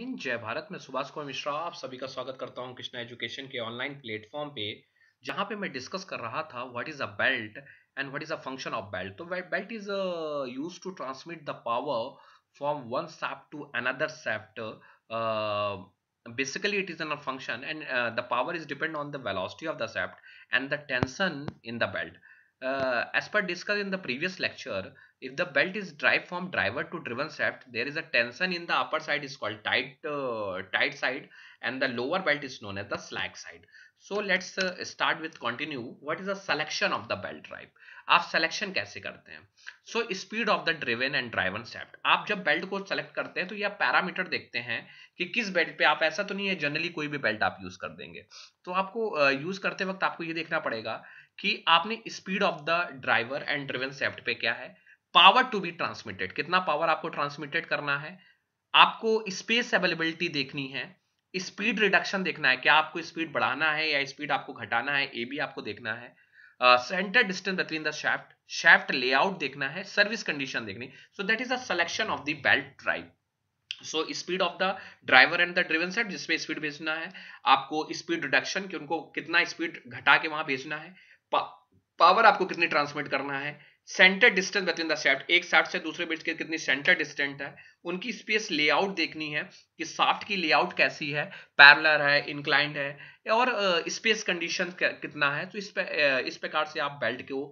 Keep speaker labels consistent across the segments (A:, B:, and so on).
A: इन जय भारत में सुभाष कुमार मिश्रा आप सभी का स्वागत करता हूं कृष्णा एजुकेशन के ऑनलाइन प्लेटफॉर्म पे जहां पे मैं डिस्कस कर रहा था what is a belt and what is a function of belt तो belt is use to transmit the power from one shaft to another shaft basically it is in function and the power is depend on the on of the of and the tension in the belt uh, as per discussed in the previous lecture, if the belt is drive from driver to driven shaft, there is a tension in the upper side is called tight uh, tight side and the lower belt is known as the slack side. So let's uh, start with continue. What is the selection of the belt drive? आप selection कैसे करते हैं? So speed of the driven and driven shaft आप जब belt को select करते हैं तो यह पैरामीटर देखते हैं कि किस बेल्ट पे आप ऐसा तो नहीं है जनरली कोई भी बेल्ट आप यूज कर देंगे. तो आपको यूज uh, करते वक्त आपको ये देखना पड़ेगा कि आपने speed of the driver and driven shaft पे क्या है पावर टू बी ट्रांसमिटेड कितना पावर आपको ट्रांसमिटेड करना है आपको स्पेस अवेलेबिलिटी देखनी है स्पीड रिडक्शन देखना है क्या आपको स्पीड बढ़ाना है या स्पीड आपको घटाना है ए भी आपको देखना है centre distance between the shaft shaft layout देखना है सर्विस कंडीशन देखनी so that is a selection of the belt drive so speed of the driver and the driven shaft जिसपे स्पीड भेजना है आपको स्पीड रिडक्शन कि उनको कितना स्पीड घटा के वहां भेजना है पावर आपको कितनी ट्रांसमिट करना है centre distance between the shaft एक शाफ्ट से दूसरे बिट्स के कितनी सेंटर डिस्टेंट है उनकी स्पेस लेआउट देखनी है कि शाफ्ट की लेआउट कैसी है पैरलर है इंक्लाइंड है और स्पेस uh, कंडीशन कितना है तो इस पे uh, इस प्रकार से आप बेल्ट को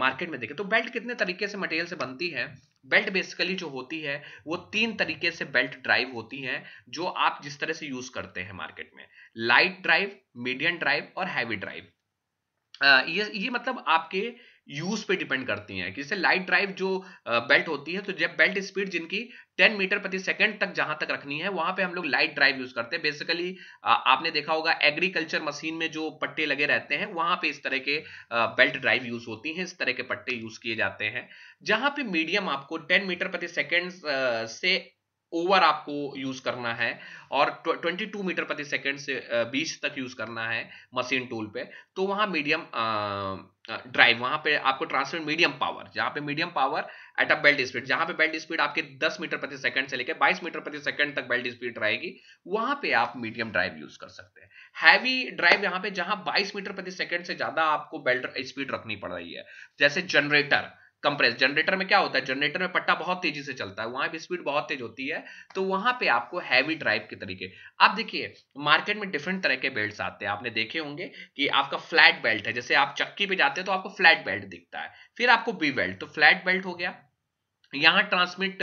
A: मार्केट uh, में देखें तो बेल्ट कितने तरीके से मटेरियल से बनती है बेल्ट बेसिकली जो होती है वो तीन तरीके से बेल्ट ड्राइव होती है जो आप जिस तरह से यूज करते हैं मार्केट में लाइट ड्राइव मीडियम ड्राइव और हैवी ड्राइव ये ये मतलब आपके यूज पे डिपेंड करती हैं कि जैसे लाइट ड्राइव जो बेल्ट होती है तो जब बेल्ट स्पीड जिनकी 10 मीटर प्रति सेकंड तक जहां तक रखनी है वहां पे हम लोग लाइट ड्राइव यूज करते हैं बेसिकली आपने देखा होगा एग्रीकल्चर मशीन में जो पट्टे लगे रहते हैं वहां पे इस तरह के बेल्ट ड्राइव यूज होती हैं इस तरह के पट्टे यूज किए जाते हैं जहां पे मीडियम आपको टेन मीटर प्रति सेकेंड से ओवर आपको यूज करना है और 22 मीटर प्रति सेकंड से 20 तक यूज करना है मशीन टूल पे तो वहां मीडियम ड्राइव वहां पे आपको ट्रांसफर मीडियम पावर जहां पे medium power at a belt speed जहां पे बेल्ट स्पीड आपके 10 मीटर प्रति सेकंड से लेकर 22 मीटर प्रति सेकंड तक बेल्ट स्पीड रहेगी वहां पे आप मीडियम ड्राइव यूज कर सकते हैं हैवी ड्राइव यहाँ पे जहां 22 मीटर प्रति सेकंड से ज्यादा आपको बेल्ट स्पीड रखनी पड़ रही है जैसे जनरेटर कंप्रेस जनरेटर में क्या होता है जनरेटर में पट्टा बहुत तेजी से चलता है वहां भी स्पीड बहुत तेज होती है तो वहां पे आपको हैवी ड्राइव के तरीके अब देखिए मार्केट में डिफरेंट तरह के बेल्ट आते हैं आपने देखे होंगे कि आपका फ्लैट बेल्ट है जैसे आप चक्की पे जाते हैं तो आपको फ्लैट बेल्ट दिखता है फिर आपको बी बेल्ट तो फ्लैट बेल्ट हो गया यहाँ ट्रांसमिट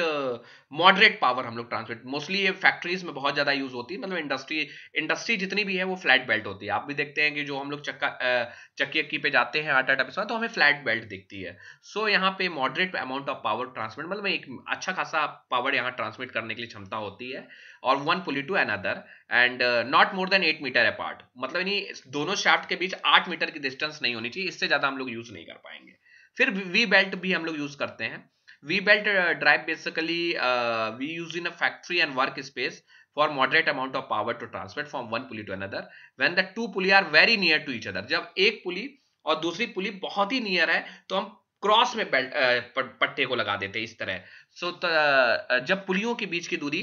A: मॉडरेट पावर हम लोग ट्रांसमिट मोस्टली ये फैक्ट्रीज में बहुत ज्यादा यूज होती है मतलब इंडस्ट्री इंडस्ट्री जितनी भी है वो फ्लैट बेल्ट होती है आप भी देखते हैं कि जो हम लोग चक्का uh, चक्की अक्की पे जाते हैं आटा आटा पे तो हमें फ्लैट बेल्ट दिखती है सो so, यहाँ पे moderate amount of power transmit मतलब एक अच्छा खासा पावर यहाँ ट्रांसमिट करने के लिए क्षमता होती है और one pulley to another and not more than eight metre apart मतलब यानी दोनों शाफ्ट के बीच आठ मीटर की डिस्टेंस नहीं होनी चाहिए इससे ज्यादा हम लोग यूज नहीं कर पाएंगे फिर वी बेल्ट भी हम लोग यूज करते हैं V-belt uh, drive basically uh, we use in a factory and workspace for moderate amount of power to transfer from one pulley to another when the two pulley are very near to each other जब एक पुली और दूसरी पुली बहुत ही near है तो हम cross में belt uh, पट्टे को लगा देते हैं इस तरह सो so, uh, जब पुलियों के बीच की दूरी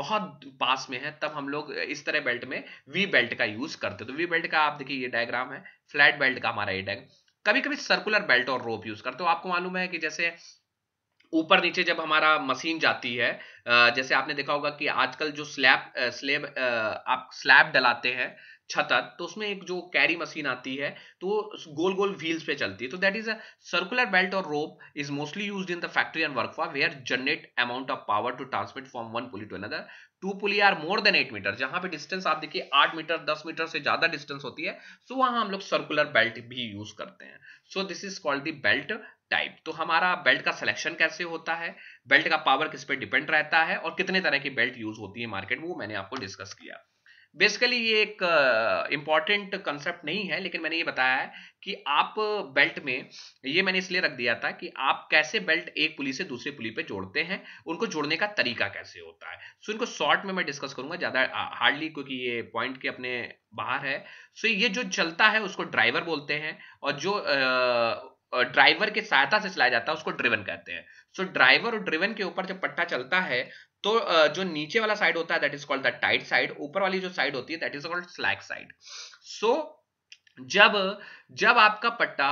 A: बहुत पास में है तब हम लोग इस तरह बेल्ट में वी बेल्ट का यूज करते हैं तो वी बेल्ट का आप देखिए ये डायग्राम है फ्लैट बेल्ट का हमारा ये डायग्राम कभी कभी सर्कुलर बेल्ट और रोप यूज करते हो तो आपको मालूम है कि जैसे ऊपर नीचे जब हमारा मशीन जाती है जैसे आपने देखा होगा कि आजकल जो स्लैब स्लेब आप स्लैब डलाते हैं छतर तो उसमें एक जो कैरी मशीन आती है तो गोल गोल व्हील्स पे चलती है तो that is a circular belt और rope is mostly use in the factory and for where generate amount of power to transmit from one pulley to another to pulley are more than eight metre जहां पे distance आप देखिए आठ metre दस metre से ज्यादा distance होती है सो so वहां हम लोग सर्कुलर बेल्ट भी यूज करते हैं so this is called the belt type तो हमारा बेल्ट का सिलेक्शन कैसे होता है बेल्ट का पावर किस पे डिपेंड रहता है और कितने तरह की बेल्ट यूज होती है मार्केट वो मैंने आपको डिस्कस किया बेसिकली ये एक इम्पॉर्टेंट uh, कंसेप्ट नहीं है लेकिन मैंने ये बताया है कि आप बेल्ट में ये मैंने इसलिए रख दिया था कि आप कैसे बेल्ट एक पुली से दूसरे पुली पे जोड़ते हैं उनको जोड़ने का तरीका कैसे होता है सो so, इनको शॉर्ट में मैं डिस्कस करूंगा ज़्यादा हार्डली क्योंकि ये पॉइंट के अपने बाहर है सो so, ये जो चलता है उसको ड्राइवर बोलते हैं और जो uh, ड्राइवर की सहायता से चलाया जाता है उसको ड्रिवन कहते हैं सो so, ड्राइवर और ड्रिवन के ऊपर जब पट्टा चलता है तो जो नीचे वाला साइड होता है that is called the tight side ऊपर वाली जो साइड होती है that is called slack side so जब जब आपका पट्टा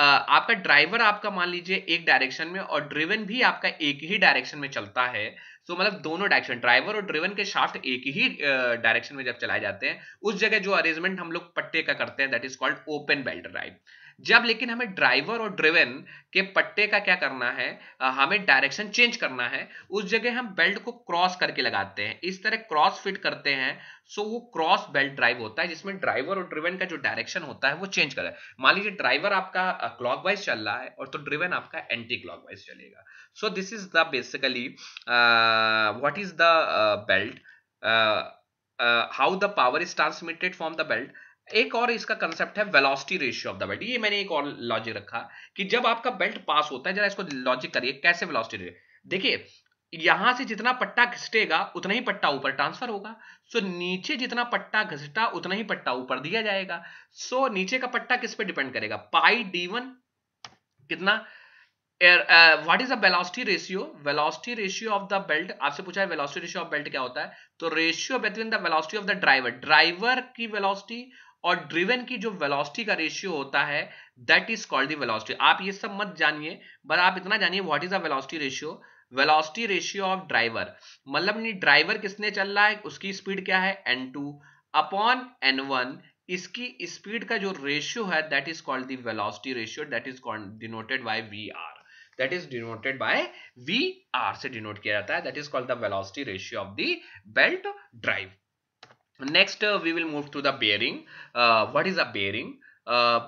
A: आपका ड्राइवर आपका मान लीजिए एक डायरेक्शन में और ड्रिवन भी आपका एक ही डायरेक्शन में चलता है तो मतलब दोनों डायरेक्शन ड्राइवर और ड्रिवन के शाफ्ट एक ही डायरेक्शन में जब चलाए जाते हैं उस जगह जो अरेंजमेंट हम लोग पट्टे का करते हैं that is called open belt drive जब लेकिन हमें ड्राइवर और ड्रिवेन के पट्टे का क्या करना है हमें डायरेक्शन चेंज करना है उस जगह हम बेल्ट को क्रॉस करके लगाते हैं इस तरह क्रॉस फिट करते हैं सो वो क्रॉस बेल्ट ड्राइव होता है जिसमें ड्राइवर और ड्रिवेन का जो डायरेक्शन होता है वो चेंज कर रहा है मान लीजिए ड्राइवर आपका क्लॉक चल रहा है और तो ड्रिवेन आपका एंटी क्लॉक चलेगा so this is the basically what is the belt how the power is transmitted from the belt एक और इसका कंसेप्ट है velocity ratio of the belt ये मैंने एक और लॉजिक रखा कि जब आपका बेल्ट पास होता है जरा इसको लॉजिक करिए कैसे वेलोसिटी रेशियो देखिए यहां से जितना पट्टा घिसटेगा उतना ही पट्टा ऊपर ट्रांसफर होगा सो नीचे जितना पट्टा घिसटा उतना ही पट्टा ऊपर दिया जाएगा सो नीचे का पट्टा किस पे डिपेंड करेगा पाई डी वन कितना what is the velocity ratio velocity ratio of the belt आपसे पूछा है वेलोसिटी रेशियो ऑफ बेल्ट क्या होता है तो ratio between the velocity of the driver driver की वेलोसिटी और ड्रिवन की जो वेलोसिटी का रेशियो होता है that is called the velocity आप ये सब मत जानिए बट आप इतना जानिए what is the velocity ratio velocity ratio of driver मतलब नहीं ड्राइवर किसने चल रहा है उसकी स्पीड क्या है N two upon N one इसकी स्पीड का जो रेशियो है that is called the velocity ratio that is called denoted by V R that is denoted by V R से डिनोट किया जाता है that is called the velocity ratio of the belt drive next we will move to the bearing what is a bearing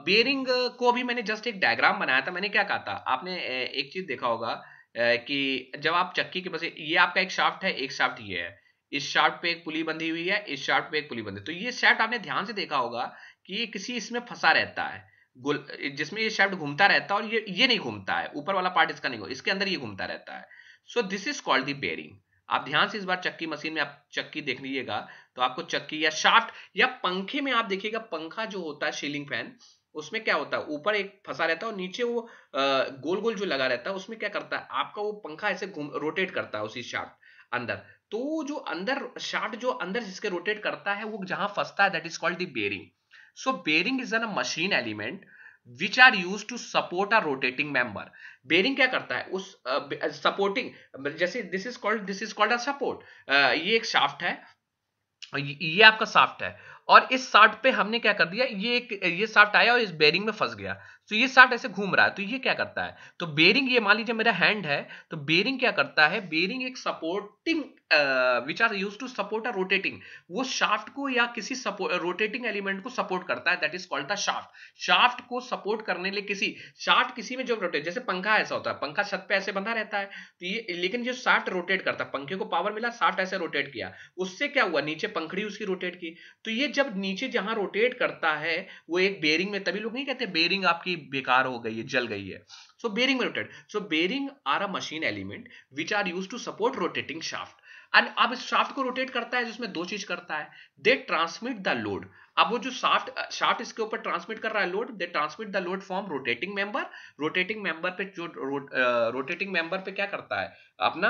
A: bearing को भी मैंने just एक diagram बनाया था मैंने क्या कहा था आपने एक चीज देखा होगा कि जब आप चक्की के बस ये आपका एक शाफ्ट है एक शाफ्ट ये है इस शार्ट पे एक पुली बंधी हुई है इस शार्ट पे एक पुली बंधी तो ये शर्ट आपने ध्यान से देखा होगा कि ये किसी इसमें फंसा रहता है गुल जिसमें ये शर्ट घूमता रहता है और ये ये नहीं घूमता है ऊपर वाला पार्ट इसका नहीं हो इसके अंदर ये घूमता रहता है so this is called the bearing आप ध्यान से इस बार चक्की मशीन में आप चक्की देख लीजिएगा तो आपको चक्की या शाफ्ट या पंखे में आप देखिएगा पंखा जो होता है सीलिंग फैन उसमें क्या होता है ऊपर एक फंसा रहता है और नीचे वो गोल गोल जो लगा रहता है उसमें क्या करता है आपका वो पंखा ऐसे घूम रोटेट करता है उसी शाफ्ट अंदर तो जो अंदर शाफ्ट जो अंदर जिसके रोटेट करता है वो जहां फंसता है that is called the bearing so bearing is an machine element which are use to support are rotating member bearing क्या करता है उस सपोर्टिंग uh, मतलब जैसे this is called this is called a support ये एक शाफ्ट है ये आपका साफ्ट है और इस साफ्ट पे हमने क्या कर दिया ये एक ये साफ्ट आया और इस बेरिंग में फंस गया तो ये शाफ्ट ऐसे घूम रहा है तो ये क्या करता है तो बेरिंग ये मान लीजिए मेरा हैंड है तो बेरिंग क्या करता है बेरिंग एक supporting which are use to support a rotating वो शाफ्ट को या किसी रोटेटिंग एलिमेंट को सपोर्ट करता है that is called the shaft shaft को सपोर्ट करने लिए किसी शाफ्ट किसी में जो रोटेट जैसे पंखा ऐसा होता है पंखा छत पे ऐसे बंधा रहता है तो ये लेकिन जो शाफ्ट रोटेट करता है पंखे को पावर मिला शाफ्ट ऐसे रोटेट किया उससे क्या हुआ नीचे पंखड़ी उसकी रोटेट की तो ये जब नीचे जहां रोटेट करता है वो एक बेरिंग में तभी लोग नहीं कहते बेरिंग आपकी बेकार हो गई है जल गई है so bearing rotate so bearing are a machine element which are use to support rotating shaft and अब इस शाफ्ट को रोटेट करता है जिसमें दो चीज करता है दे ट्रांसमिट द लोड अब वो जो शाफ्ट शाफ्ट इसके ऊपर ट्रांसमिट कर रहा है load they transmit the load from rotating member rotating member पे जो रोटेटिंग मेंबर पे क्या करता है अपना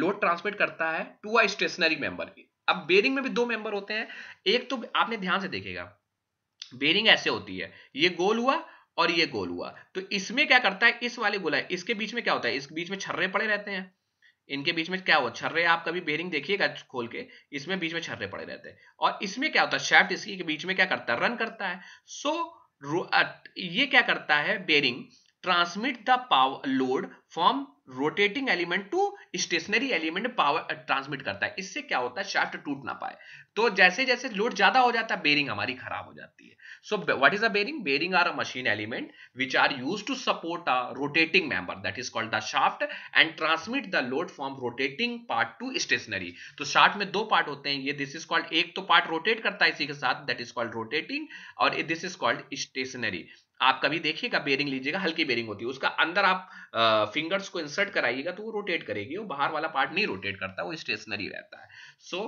A: लोड ट्रांसमिट करता है टू अ स्टेशनरी मेंबर की अब बेरिंग में भी दो मेंबर होते हैं एक तो आपने ध्यान से देखेगा बेरिंग ऐसे होती है ये गोल हुआ और ये गोल हुआ तो इसमें क्या करता है इस वाले गोला इसके बीच में क्या होता है इस बीच में छर्रे पड़े रहते हैं इनके बीच में क्या हुआ छर्रे आप कभी बेरिंग देखिएगा खोल के इसमें बीच में छर्रे पड़े रहते हैं और इसमें क्या होता है शैफ्ट इसकी के बीच में क्या करता है रन करता है सो so, ये क्या करता है bearing transmit the power load from rotating element to stationary element power transmit करता है इससे क्या होता है शाफ्ट टूट ना पाए तो जैसे जैसे लोड ज्यादा हो जाता है बेरिंग हमारी खराब हो जाती है so what is a bearing bearing are a machine element which are use to support a rotating member that is called the shaft and transmit the load from rotating part to stationary तो shaft में दो part होते हैं ये this is called एक तो part rotate करता है इसी के साथ दैट इज कॉल्ड रोटेटिंग और दिस इज कॉल्ड स्टेशनरी आप कभी देखिएगा बेरिंग लीजिएगा हल्की बेरिंग होती है उसका अंदर आप फिंगर्स को इंसर्ट कराइएगा तो वो रोटेट करेगी वो बाहर वाला पार्ट नहीं रोटेट करता वो स्टेशनरी रहता है so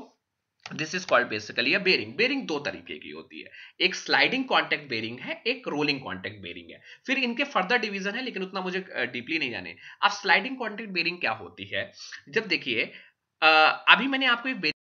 A: this is called basically bearing bearing दो तरीके की होती है एक स्लाइडिंग कॉन्टेक्ट बेरिंग है एक रोलिंग कॉन्टेक्ट बेरिंग है फिर इनके फर्दर डिविजन है लेकिन उतना मुझे डीपली नहीं जाने अब स्लाइडिंग कॉन्टेक्ट बेरिंग क्या होती है जब देखिए अभी मैंने आपको एक